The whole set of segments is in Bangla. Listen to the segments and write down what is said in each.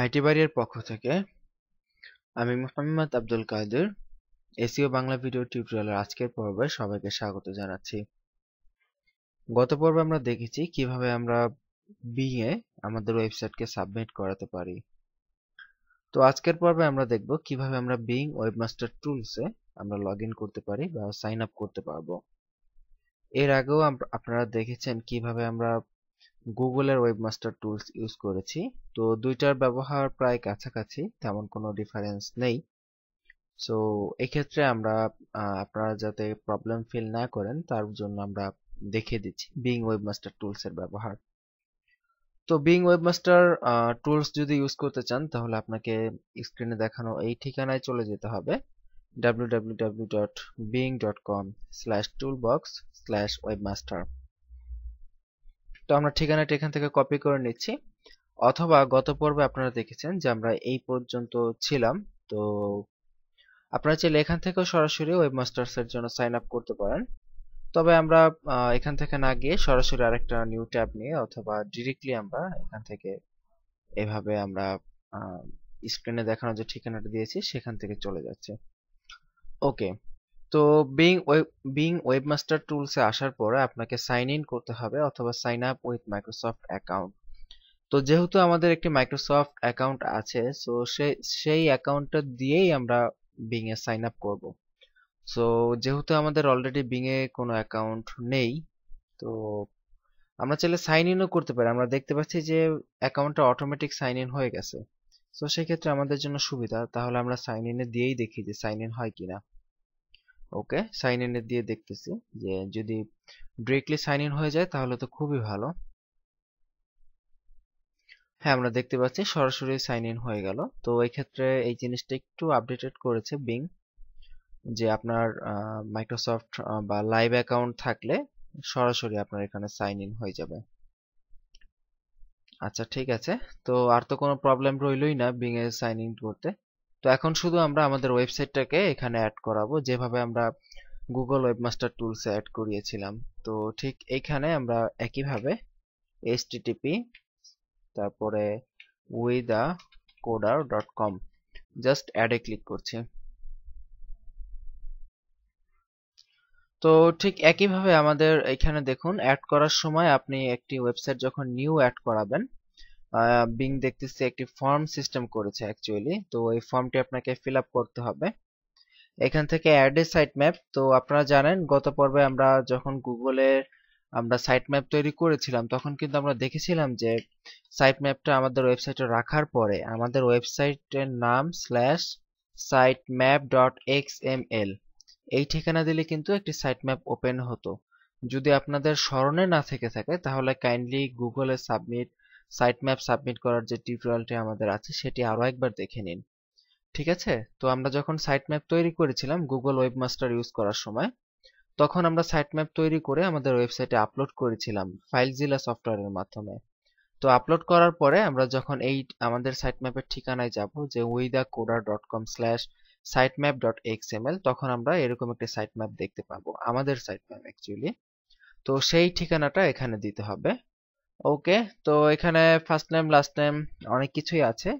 আইটি বাড়ির পক্ষ থেকে আমি মোহাম্মদ আব্দুল কাদের এসিও বাংলা ভিডিও টিউটোরিয়ালের আজকের পর্বে সবাইকে স্বাগত জানাচ্ছি গত পর্বে আমরা দেখেছি কিভাবে আমরা এ আমাদের ওয়েবসাইটকে সাবমিট করাতে পারি তো আজকের পর্বে আমরা দেখব কিভাবে আমরা বিং ওয়েবমাস্টার টুলসে আমরা লগ করতে পারি বা সাইন আপ করতে পারবো এর আগেও আপনারা দেখেছেন কিভাবে আমরা গুগলের ওয়েবমাস্টার টুলস ইউজ করেছি তো দুইটার ব্যবহার প্রায় কাছাকাছি তেমন কোনো ডিফারেন্স নেই সো এক্ষেত্রে আমরা আপনারা যাতে প্রবলেম ফিল না করেন তার জন্য আমরা দেখে দিচ্ছি বিং ওয়েবমাস্টার টুলস এর ব্যবহার তো বিং ওয়েবমাস্টার টুলস যদি ইউজ করতে চান তাহলে আপনাকে স্ক্রিনে দেখানো এই ঠিকানায় চলে যেতে হবে W W W dot dot Bing com slash tool box slash webmaster তো আমরা ঠিকানাটা এখান থেকে কপি করে নিচ্ছি অথবা গত পর্বে আপনারা দেখেছেন যে আমরা এই পর্যন্ত ছিলাম তো আপনারা চাইলে এখান থেকেও সরাসরি ওয়েবমাস্টার্স এর জন্য সাইন আপ করতে পারেন তবে আমরা এখান থেকে না গিয়ে সরাসরি আরেকটা নিউ ট্যাব নিয়ে অথবা ডিরেক্টলি আমরা এখান থেকে এভাবে আমরা স্ক্রিনে দেখানো যে ঠিকানাটা দিয়েছি সেখান থেকে চলে যাচ্ছে ওকে তো বিং ওয়েব বিং ওয়েবমাস্টার টুলসে আসার পরে আপনাকে সাইন ইন করতে হবে অথবা sign up with Microsoft account তো যেহেতু আমাদের একটি মাইক্রোসফট অ্যাকাউন্ট আছে সো সেই অ্যাকাউন্টটা দিয়েই আমরা বিং এ সাইন আপ করব সো যেহেতু আমাদের অলরেডি বিং এ কোনো অ্যাকাউন্ট নেই তো আমরা চাইলে সাইন ইনও করতে পারি আমরা দেখতে পাচ্ছি যে অ্যাকাউন্টটা অটোমেটিক সাইন ইন হয়ে গেছে সো সেক্ষেত্রে আমাদের জন্য সুবিধা তাহলে আমরা সাইন ইনে দিয়েই দেখি যে সাইন ইন হয় কিনা ওকে সাইন ইন দিয়ে দেখতেছি যে যদি ডিরেক্টলি সাইন ইন হয়ে যায় তাহলে তো খুবই ভালো হ্যাঁ আমরা দেখতে পাচ্ছি সরাসরি সাইন ইন হয়ে গেল তো এই ক্ষেত্রে এই জিনিসটা একটু আপডেটেড করেছে বিং যে আপনার মাইক্রোসফট বা লাইভ অ্যাকাউন্ট থাকলে সরাসরি আপনার এখানে সাইন ইন হয়ে যাবে আচ্ছা ঠিক আছে তো আর তো কোনো প্রবলেম রইলই না বিং এ সাইন ইন করতে তো এখন শুধু আমরা আমাদের ওয়েবসাইটটাকে এখানে অ্যাড করাবো যেভাবে আমরা গুগল ওয়েবমাস্টার টুলসে অ্যাড করিয়েছিলাম তো ঠিক এইখানে আমরা একইভাবে এইচটিটিপি তারপরে with a coder dot com just অ্যাডে ক্লিক করছি তো ঠিক একইভাবে আমাদের এখানে দেখুন অ্যাড করার সময় আপনি একটি ওয়েবসাইট যখন নিউ অ্যাড করাবেন বিং দেখতেছি একটি ফর্ম সিস্টেম করেছে অ্যাকচুয়ালি তো এই ফর্মটি আপনাকে ফিল আপ করতে হবে এখান থেকে অ্যাড এ সাইট ম্যাপ তো আপনারা জানেন গত পর্বে আমরা যখন গুগলের আমরা সাইট ম্যাপ তৈরি করেছিলাম তখন কিন্তু আমরা দেখেছিলাম যে সাইট ম্যাপটা আমাদের ওয়েবসাইটে রাখার পরে আমাদের ওয়েবসাইটের নাম slash site map dot X M L এই ঠিকানা দিলে কিন্তু একটি সাইট ম্যাপ ওপেন হতো যদি আপনাদের স্মরণে না থেকে থাকে তাহলে কাইন্ডলি গুগলে সাবমিট সাইট ম্যাপ সাবমিট করার যে টিউটোরিয়ালটি আমাদের আছে সেটি আরও একবার দেখে নিন ঠিক আছে তো আমরা যখন সাইট ম্যাপ তৈরি করেছিলাম গুগল ওয়েবমাস্টার ইউজ করার সময় তখন আমরা সাইট ম্যাপ তৈরি করে আমাদের ওয়েবসাইটে আপলোড করেছিলাম ফাইলজিলা সফটওয়্যারের মাধ্যমে তো আপলোড করার পরে আমরা যখন এই আমাদের সাইট ম্যাপের ঠিকানায় যাব যে with a coder dot com slash site map dot X M L তখন আমরা এরকম একটি সাইট ম্যাপ দেখতে পাবো আমাদের সাইট ম্যাপ অ্যাকচুয়ালি তো সেই ঠিকানাটা এখানে দিতে হবে ওকে তো এখানে ফার্স্ট নেম লাস্ট নেম অনেক কিছুই আছে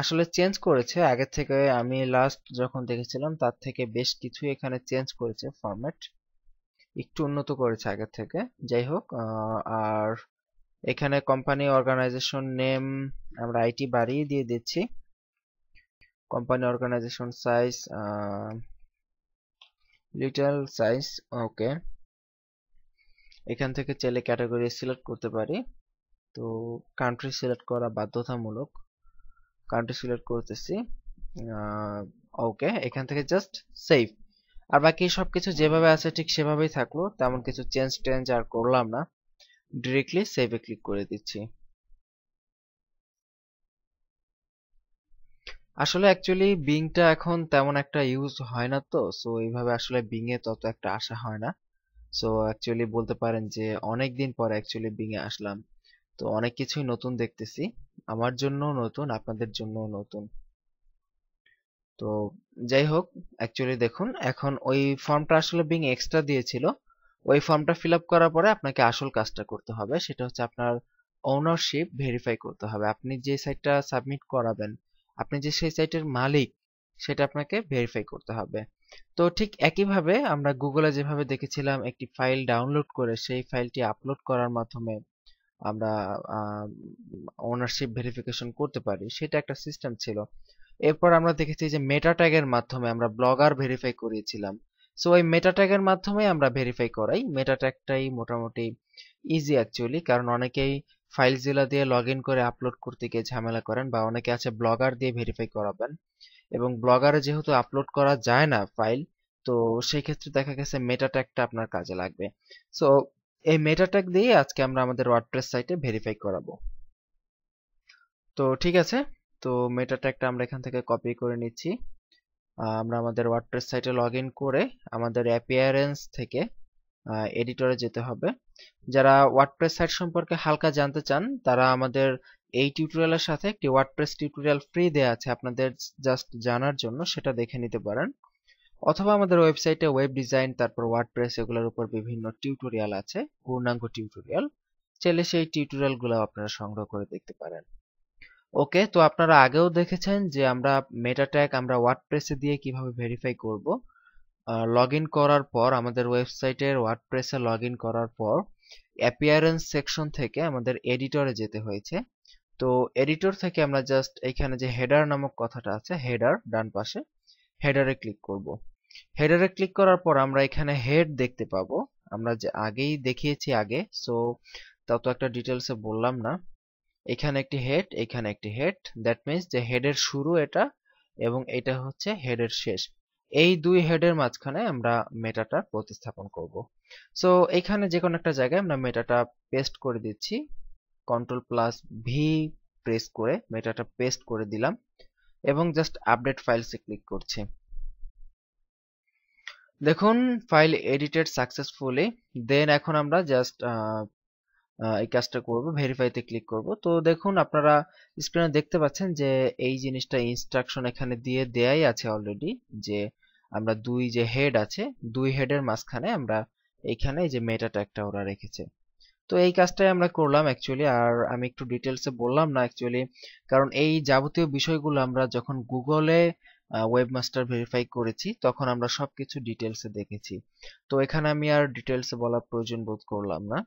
আসলে চেঞ্জ করেছে আগের থেকে আমি লাস্ট যখন দেখেছিলাম তার থেকে বেশ কিছু এখানে চেঞ্জ করেছে ফরম্যাট একটু উন্নত করেছে আগের থেকে যাই হোক আর এখানে কোম্পানি অর্গানাইজেশন নেম আমরা আইটি বাড়িয়ে দিয়ে দিচ্ছি company organization size little size okay এখান থেকে চাইলে ক্যাটাগরি সিলেক্ট করতে পারি তো কান্ট্রি সিলেক্ট করা বাধ্যতামূলক কান্ট্রি সিলেক্ট করতেছি ওকে এখান থেকে জাস্ট সেভ আর বাকি সবকিছু যেভাবে আছে ঠিক সেভাবেই থাকলো তেমন কিছু চেঞ্জ টেঞ্জ আর করলাম না ডিরেক্টলি সেভে ক্লিক করে দিচ্ছি আসলে অ্যাকচুয়ালি বিংটা এখন তেমন একটা ইউজ হয় না তো সো এইভাবে আসলে বিং এ তত একটা আসা হয় না সো অ্যাকচুয়ালি বলতে পারেন যে অনেক দিন পর অ্যাকচুয়ালি বিঙে আসলাম তো অনেক কিছুই নতুন দেখতেছি আমার জন্য নতুন আপনাদের জন্য নতুন তো যাই হোক অ্যাকচুয়ালি দেখুন এখন ওই ফর্মটা আসলে বিং এক্সট্রা দিয়েছিল ওই ফর্মটা ফিল আপ করার পরে আপনাকে আসল কাজটা করতে হবে সেটা হচ্ছে আপনার ওনারশিপ ভেরিফাই করতে হবে আপনি যে সাইটটা সাবমিট করাবেন আপনি যে সেই সাইটের মালিক সেটা আপনাকে ভেরিফাই করতে হবে তো ঠিক একইভাবে আমরা গুগলে যেভাবে দেখেছিলাম একটি ফাইল ডাউনলোড করে সেই ফাইলটি আপলোড করার মাধ্যমে আমরা ওনারশিপ ভেরিফিকেশন করতে পারি সেটা একটা সিস্টেম ছিল এরপর আমরা দেখেছি যে মেটা ট্যাগের মাধ্যমে আমরা ব্লগার ভেরিফাই করিয়েছিলাম সো ওই মেটা ট্যাগের মাধ্যমে আমরা ভেরিফাই করাই মেটা ট্যাগটাই মোটামুটি ইজি অ্যাকচুয়ালি কারণ অনেকেই ফাইল জিলা দিয়ে লগ ইন করে আপলোড করতে গিয়ে ঝামেলা করেন বা অনেকে আছে ব্লগার দিয়ে ভেরিফাই করাবেন এবং ব্লগারে যেহেতু আপলোড করা যায় না ফাইল তো সেই ক্ষেত্রে দেখা গেছে মেটা ট্যাগটা আপনার কাজে লাগবে সো এই মেটা ট্যাগ দিয়ে আজকে আমরা আমাদের ওয়ার্ডপ্রেস সাইটে ভেরিফাই করাবো তো ঠিক আছে তো মেটা ট্যাগটা আমরা এখান থেকে কপি করে নিচ্ছি আমরা আমাদের ওয়ার্ডপ্রেস সাইটে লগ করে আমাদের অ্যাপিয়ারেন্স থেকে এডিটরে যেতে হবে যারা ওয়ার্ডপ্রেস সাইট সম্পর্কে হালকা জানতে চান তারা আমাদের এই টিউটোরিয়ালের সাথে একটি ওয়ার্ডপ্রেস টিউটোরিয়াল ফ্রি দেয়া আছে আপনাদের জাস্ট জানার জন্য সেটা দেখে নিতে পারেন অথবা আমাদের ওয়েবসাইটে ওয়েব ডিজাইন তারপর ওয়ার্ডপ্রেস এগুলোর উপর বিভিন্ন টিউটোরিয়াল আছে পূর্ণাঙ্গ টিউটোরিয়াল চাইলে সেই টিউটোরিয়ালগুলো আপনারা সংগ্রহ করে দেখতে পারেন ওকে তো আপনারা আগেও দেখেছেন যে আমরা মেটা ট্যাগ আমরা ওয়ার্ডপ্রেসে দিয়ে কিভাবে ভেরিফাই করব লগ করার পর আমাদের ওয়েবসাইটের ওয়ার্ডপ্রেসে লগ করার পর অ্যাপিয়ারেন্স সেকশন থেকে আমাদের এডিটরে যেতে হয়েছে তো এডিটর থেকে আমরা জাস্ট এখানে যে হেডার নামক কথাটা আছে হেডার ডান পাশে হেডারে ক্লিক করব হেডারে ক্লিক করার পর আমরা এখানে হেড দেখতে পাবো আমরা যে আগেই দেখিয়েছি আগে সো তত তো একটা ডিটেলসে বললাম না এখানে একটি হেড এখানে একটি হেড দ্যাট মিনস যে হেডের শুরু এটা এবং এটা হচ্ছে হেডের শেষ এই দুই হেডের মাঝখানে আমরা মেটাটা প্রতিস্থাপন করব সো এখানে যে কোনো একটা জায়গায় আমরা মেটাটা পেস্ট করে দিচ্ছি কন্ট্রোল প্লাস ভি প্রেস করে মেটাটা পেস্ট করে দিলাম এবং জাস্ট আপডেট ফাইলসে ক্লিক করছি দেখুন ফাইল এডিটেড সাকসেসফুলি দেন এখন আমরা জাস্ট এই কাজটা করব ভেরিফাইতে ক্লিক করব তো দেখুন আপনারা স্ক্রিনে দেখতে পাচ্ছেন যে এই জিনিসটা ইনস্ট্রাকশন এখানে দিয়ে দেয়াই আছে অলরেডি যে আমরা দুই যে হেড আছে দুই হেডের মাঝখানে আমরা এখানে যে মেটা ট্যাগটা ওরা রেখেছে তো এই কাজটাই আমরা করলাম অ্যাকচুয়ালি আর আমি একটু ডিটেলসে বললাম না অ্যাকচুয়ালি কারণ এই যাবতীয় বিষয়গুলো আমরা যখন গুগলে ওয়েবমাস্টার ভেরিফাই করেছি তখন আমরা সবকিছু ডিটেলসে দেখেছি তো এখানে আমি আর ডিটেলসে বলা প্রয়োজন বোধ করলাম না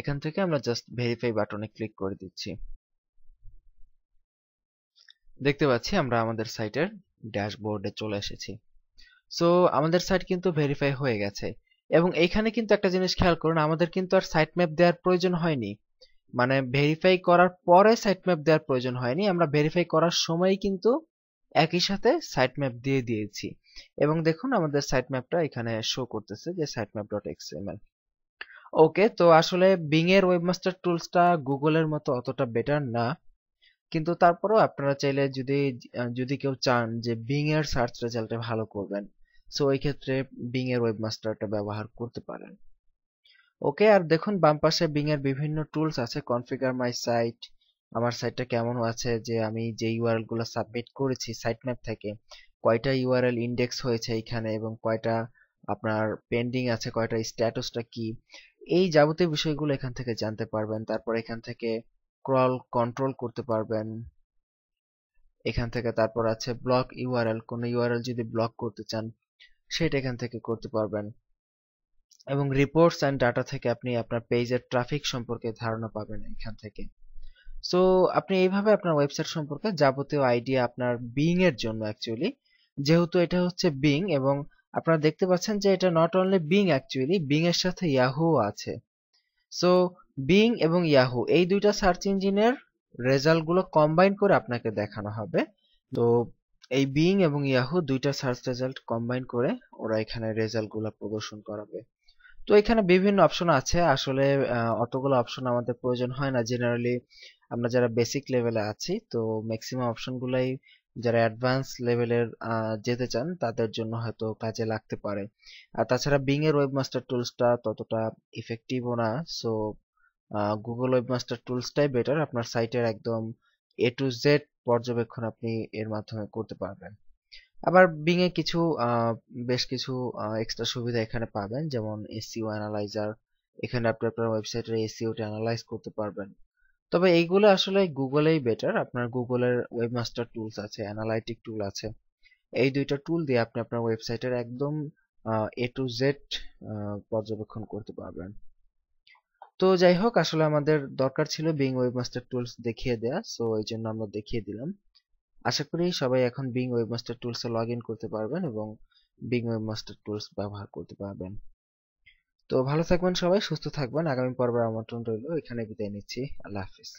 এখান থেকে আমরা জাস্ট ভেরিফাই বাটনে ক্লিক করে দিচ্ছি দেখতে পাচ্ছি আমরা আমাদের সাইটের ড্যাশবোর্ডে চলে এসেছি সো আমাদের সাইট কিন্তু ভেরিফাই হয়ে গেছে এবং এখানে কিন্তু একটা জিনিস খেয়াল করুন আমাদের কিন্তু আর সাইট ম্যাপ দেওয়ার প্রয়োজন হয়নি মানে ভেরিফাই করার পরে সাইট ম্যাপ দেওয়ার প্রয়োজন হয়নি আমরা ভেরিফাই করার সময় কিন্তু একই সাথে সাইট ম্যাপ দিয়ে দিয়েছি এবং দেখুন আমাদের সাইট ম্যাপটা এখানে শো করতেছে যে site map dot XML okay তো আসলে বিং এর ওয়েবমাস্টার টুলসটা গুগলের মতো অতটা বেটার না কিন্তু তারপরেও আপনারা চাইলে যদি যদি কেউ চান যে বিং এর সার্চ রেজাল্টে ভালো করবেন সো এই ক্ষেত্রে বিং এর ওয়েবমাস্টারটা ব্যবহার করতে পারেন ওকে আর দেখুন বাম পাশে বিং এর বিভিন্ন টুলস আছে কনফিগার মাই সাইট আমার সাইটটা কেমন আছে যে আমি যে ইউআরএল গুলো সাবমিট করেছি সাইট ম্যাপ থেকে কয়টা ইউআরএল ইন্ডেক্স হয়েছে এখানে এবং কয়টা আপনার পেন্ডিং আছে কয়টা স্ট্যাটাসটা কি এই যাবতীয় বিষয়গুলো এখান থেকে জানতে পারবেন তারপর এখান থেকে ক্রল কন্ট্রোল করতে পারবেন এখান থেকে তারপর আছে ব্লক ইউআরএল কোন ইউআরএল যদি ব্লক করতে চান সেটা এখান থেকে করতে পারবেন এবং রিপোর্টস অ্যান্ড ডাটা থেকে আপনি আপনার পেজের ট্রাফিক সম্পর্কে ধারণা পাবেন এখান থেকে সো আপনি এইভাবে আপনার ওয়েবসাইট সম্পর্কে যাবতীয় আইডিয়া আপনার বিং এর জন্য অ্যাকচুয়ালি যেহেতু এটা হচ্ছে বিং এবং আপনারা দেখতে পাচ্ছেন যে এটা not only Bing actually Bing এর সাথে ইয়াহু আছে সো বিং এবং ইয়াহু এই দুইটা সার্চ ইঞ্জিনের রেজাল্ট গুলো কম্বাইন করে আপনাকে দেখানো হবে তো এই বিং এবং ইয়াহু দুইটা সার্চ রেজাল্ট কম্বাইন করে ওরা এখানে রেজাল্ট গুলো প্রদর্শন করাবে তো এখানে বিভিন্ন অপশন আছে আসলে অতগুলো অপশন আমাদের প্রয়োজন হয় না জেনারেলি আমরা যারা বেসিক লেভেলে আছি তো ম্যাক্সিমাম গুলাই যারা অ্যাডভান্স লেভেলের যেতে চান তাদের জন্য হয়তো কাজে লাগতে পারে আর তাছাড়া বিং এর ওয়েবমাস্টার টুলসটা ততটা ইফেক্টিভও না সো গুগল ওয়েবমাস্টার টুলসটাই বেটার আপনার সাইটের একদম এ টু জেড পর্যবেক্ষণ আপনি এর মাধ্যমে করতে পারবেন আবার বিং এ কিছু বেশ কিছু এক্সট্রা সুবিধা এখানে পাবেন যেমন এসিও অ্যানালাইজার e এখানে আপনি আপনার ওয়েবসাইটের এসিওটা অ্যানালাইজ করতে পারবেন তবে এইগুলো আসলে গুগলেই বেটার আপনার গুগলের ওয়েবমাস্টার টুলস আছে অ্যানালাইটিক টুল আছে এই দুইটা টুল দিয়ে আপনি আপনার ওয়েবসাইটের একদম এ টু জেড পর্যবেক্ষণ করতে পারবেন তো যাই হোক আসলে আমাদের দরকার ছিল বিং ওয়েবমাস্টার টুলস দেখিয়ে দেয়া সো এই জন্য আমরা দেখিয়ে দিলাম আশা করি সবাই এখন বিং ওয়েবমাস্টার টুলসে লগ ইন করতে পারবেন এবং বিং ওয়েবমাস্টার টুলস ব্যবহার করতে পারবেন তো ভালো থাকবেন সবাই সুস্থ থাকবেন আগামী পর্বের আমন্ত্রণ রইল এখানে বিদায় নিচ্ছি আল্লাহ হাফিজ